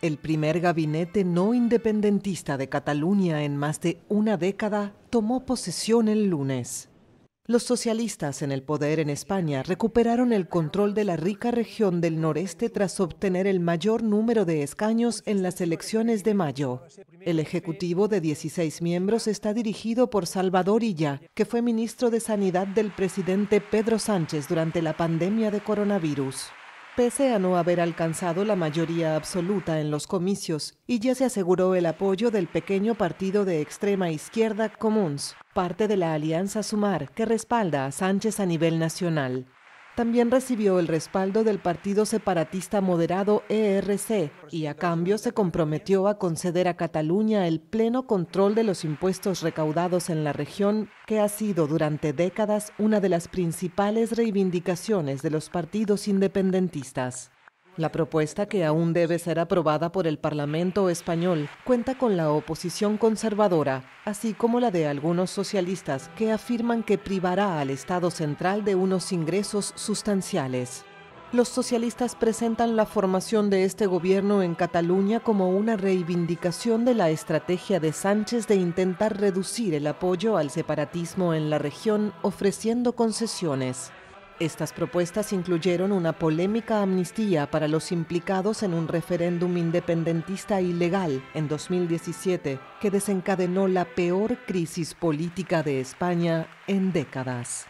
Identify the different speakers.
Speaker 1: El primer gabinete no independentista de Cataluña en más de una década tomó posesión el lunes. Los socialistas en el poder en España recuperaron el control de la rica región del noreste tras obtener el mayor número de escaños en las elecciones de mayo. El Ejecutivo de 16 miembros está dirigido por Salvador Illa, que fue ministro de Sanidad del presidente Pedro Sánchez durante la pandemia de coronavirus pese a no haber alcanzado la mayoría absoluta en los comicios, y ya se aseguró el apoyo del pequeño partido de extrema izquierda Comuns, parte de la Alianza Sumar, que respalda a Sánchez a nivel nacional también recibió el respaldo del partido separatista moderado ERC y a cambio se comprometió a conceder a Cataluña el pleno control de los impuestos recaudados en la región, que ha sido durante décadas una de las principales reivindicaciones de los partidos independentistas. La propuesta, que aún debe ser aprobada por el Parlamento español, cuenta con la oposición conservadora, así como la de algunos socialistas que afirman que privará al Estado central de unos ingresos sustanciales. Los socialistas presentan la formación de este gobierno en Cataluña como una reivindicación de la estrategia de Sánchez de intentar reducir el apoyo al separatismo en la región ofreciendo concesiones. Estas propuestas incluyeron una polémica amnistía para los implicados en un referéndum independentista ilegal en 2017 que desencadenó la peor crisis política de España en décadas.